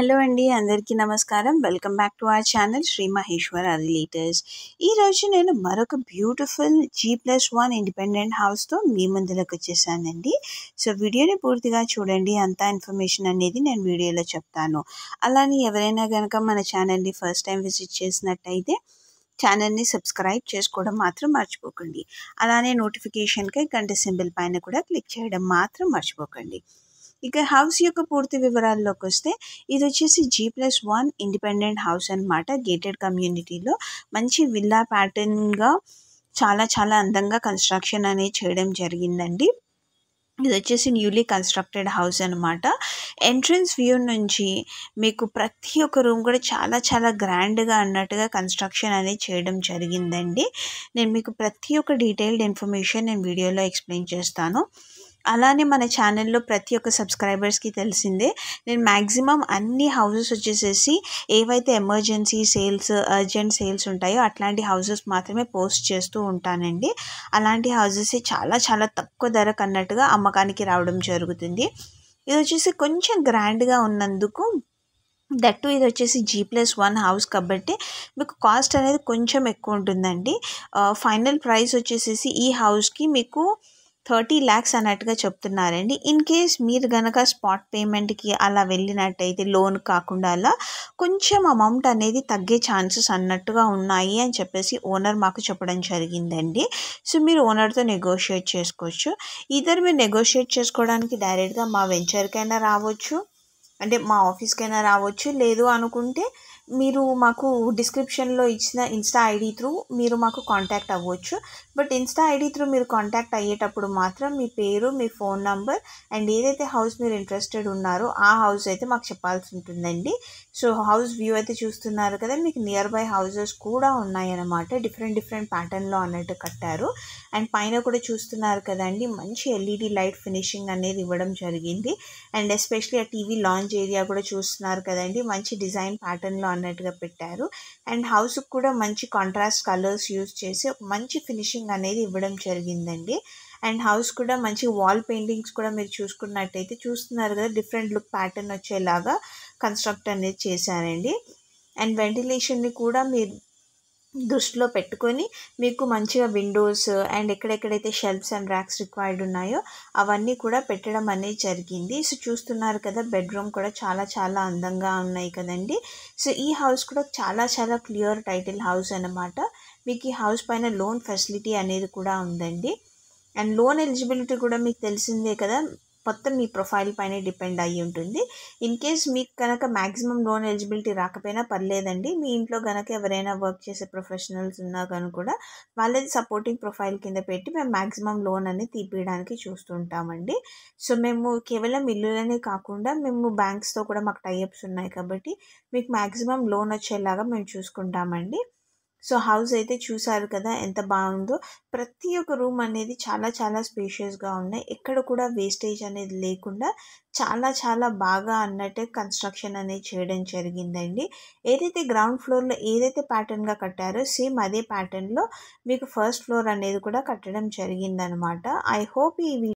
hello అండి అందరికీ నమస్కారం welcome back to our channel Shri Maheshwara realtors ఈరోజు నేను మరొక beautiful G plus one independent హౌస్తో మీ ముందులోకి వచ్చేసానండి సో వీడియోని పూర్తిగా చూడండి అంతా ఇన్ఫర్మేషన్ అనేది నేను వీడియోలో చెప్తాను అలానే ఎవరైనా కనుక మన ఛానల్ని ఫస్ట్ టైం విజిట్ చేసినట్టయితే ఛానల్ని సబ్స్క్రైబ్ చేసుకోవడం మాత్రం మర్చిపోకండి అలానే నోటిఫికేషన్కి గంట సింబల్ పైన కూడా క్లిక్ చేయడం మాత్రం మర్చిపోకండి ఇక హౌస్ యొక్క పూర్తి వివరాల్లోకి వస్తే ఇది వచ్చేసి G plus one independent house అనమాట గేటెడ్ కమ్యూనిటీలో మంచి విల్లా ప్యాటర్న్గా చాలా చాలా అందంగా కన్స్ట్రక్షన్ అనేది చేయడం జరిగిందండి ఇది వచ్చేసి న్యూలీ కన్స్ట్రక్టెడ్ హౌస్ అనమాట ఎంట్రన్స్ వ్యూ నుంచి మీకు ప్రతి ఒక్క రూమ్ కూడా చాలా చాలా గ్రాండ్గా అన్నట్టుగా కన్స్ట్రక్షన్ అనేది చేయడం జరిగిందండి నేను మీకు ప్రతి ఒక్క డీటెయిల్డ్ ఇన్ఫర్మేషన్ నేను వీడియోలో ఎక్స్ప్లెయిన్ చేస్తాను అలానే మన ఛానల్లో ప్రతి ఒక్క సబ్స్క్రైబర్స్కి తెలిసిందే నేను మ్యాక్సిమం అన్ని హౌజెస్ వచ్చేసేసి ఏవైతే ఎమర్జెన్సీ సేల్స్ అర్జెంట్ సేల్స్ ఉంటాయో అట్లాంటి హౌసెస్ మాత్రమే పోస్ట్ చేస్తూ ఉంటానండి అలాంటి హౌసెస్ చాలా చాలా తక్కువ ధరకు అన్నట్టుగా అమ్మకానికి రావడం జరుగుతుంది ఇది వచ్చేసి కొంచెం గ్రాండ్గా ఉన్నందుకు దట్టు ఇది వచ్చేసి జీ ప్లస్ వన్ హౌస్ కాబట్టి మీకు కాస్ట్ అనేది కొంచెం ఎక్కువ ఉంటుందండి ఫైనల్ ప్రైస్ వచ్చేసేసి ఈ హౌస్కి మీకు థర్టీ ల్యాక్స్ అన్నట్టుగా చెప్తున్నారండి ఇన్ కేస్ మీరు గనక స్పాట్ పేమెంట్కి అలా వెళ్ళినట్టయితే లోన్ కాకుండా అలా కొంచెం అమౌంట్ అనేది తగ్గే ఛాన్సెస్ అన్నట్టుగా ఉన్నాయి అని చెప్పేసి ఓనర్ మాకు చెప్పడం జరిగిందండి సో మీరు ఓనర్తో నెగోషియేట్ చేసుకోవచ్చు ఇద్దరు మీరు నెగోషియేట్ చేసుకోవడానికి డైరెక్ట్గా మా వెంచర్కైనా రావచ్చు అంటే మా ఆఫీస్కైనా రావచ్చు లేదు అనుకుంటే మీరు మాకు డిస్క్రిప్షన్లో ఇచ్చిన ఇన్స్టా ఐడి త్రూ మీరు మాకు కాంటాక్ట్ అవ్వచ్చు బట్ ఇన్స్టా ఐడి త్రూ మీరు కాంటాక్ట్ అయ్యేటప్పుడు మాత్రం మీ పేరు మీ ఫోన్ నంబర్ అండ్ ఏదైతే హౌస్ మీరు ఇంట్రెస్టెడ్ ఉన్నారో ఆ హౌస్ అయితే మాకు చెప్పాల్సి ఉంటుందండి సో హౌస్ వ్యూ అయితే చూస్తున్నారు కదా మీకు నియర్ బై హౌజెస్ కూడా ఉన్నాయన్నమాట డిఫరెంట్ డిఫరెంట్ ప్యాటర్న్లో అన్నట్టు కట్టారు అండ్ పైన కూడా చూస్తున్నారు కదండి మంచి ఎల్ఈడి లైట్ ఫినిషింగ్ అనేది ఇవ్వడం జరిగింది అండ్ ఎస్పెషలీ ఆ టీవీ లాంచ్ ఏరియా కూడా చూస్తున్నారు కదండి మంచి డిజైన్ ప్యాటర్న్లో అన్నట్టుగా పెట్టారు అండ్ హౌస్కి కూడా మంచి కాంట్రాస్ట్ కలర్స్ యూజ్ చేసి మంచి ఫినిషింగ్ అనేది ఇవ్వడం జరిగిందండి అండ్ హౌస్ కూడా మంచి వాల్ పెయింటింగ్స్ కూడా మీరు చూసుకున్నట్టయితే చూస్తున్నారు కదా డిఫరెంట్ లుక్ ప్యాటర్న్ వచ్చేలాగా కన్స్ట్రక్ట్ అనేది చేశారండి అండ్ వెంటిలేషన్ని కూడా మీరు దృష్టిలో పెట్టుకొని మీకు మంచిగా విండోస్ అండ్ ఎక్కడెక్కడైతే షెల్ఫ్స్ అండ్ ర్యాక్స్ రిక్వైర్డ్ ఉన్నాయో అవన్నీ కూడా పెట్టడం అనేది జరిగింది సో చూస్తున్నారు కదా బెడ్రూమ్ కూడా చాలా చాలా అందంగా ఉన్నాయి కదండి సో ఈ హౌస్ కూడా చాలా చాలా క్లియర్ టైటిల్ హౌస్ అనమాట మీకు ఈ హౌస్ పైన లోన్ ఫెసిలిటీ అనేది కూడా ఉందండి అండ్ లోన్ ఎలిజిబిలిటీ కూడా మీకు తెలిసిందే కదా మొత్తం మీ ప్రొఫైల్ పైన డిపెండ్ అయ్యి ఉంటుంది ఇన్ కేస్ మీకు కనుక మ్యాక్సిమం లోన్ ఎలిజిబిలిటీ రాకపోయినా పర్లేదండి మీ ఇంట్లో కనుక ఎవరైనా వర్క్ చేసే ప్రొఫెషనల్స్ ఉన్నా కానీ కూడా వాళ్ళది సపోర్టింగ్ ప్రొఫైల్ కింద పెట్టి మేము మ్యాక్సిమం లోన్ అన్ని తీపియడానికి చూస్తుంటామండి సో మేము కేవలం ఇల్లులనే కాకుండా మేము బ్యాంక్స్తో కూడా మాకు టైఅప్స్ ఉన్నాయి కాబట్టి మీకు మ్యాక్సిమం లోన్ వచ్చేలాగా మేము చూసుకుంటామండి సో హౌస్ అయితే చూసారు కదా ఎంత బాగుందో ప్రతి ఒక్క రూమ్ అనేది చాలా చాలా స్పేషియస్గా ఉన్నాయి ఎక్కడ కూడా వేస్టేజ్ అనేది లేకుండా చాలా చాలా బాగా అన్నట్టు కన్స్ట్రక్షన్ అనేది చేయడం జరిగిందండి ఏదైతే గ్రౌండ్ ఫ్లోర్లో ఏదైతే ప్యాటర్న్గా కట్టారో సేమ్ అదే ప్యాటర్న్లో మీకు ఫస్ట్ ఫ్లోర్ అనేది కూడా కట్టడం జరిగిందనమాట ఐ హోప్ ఈ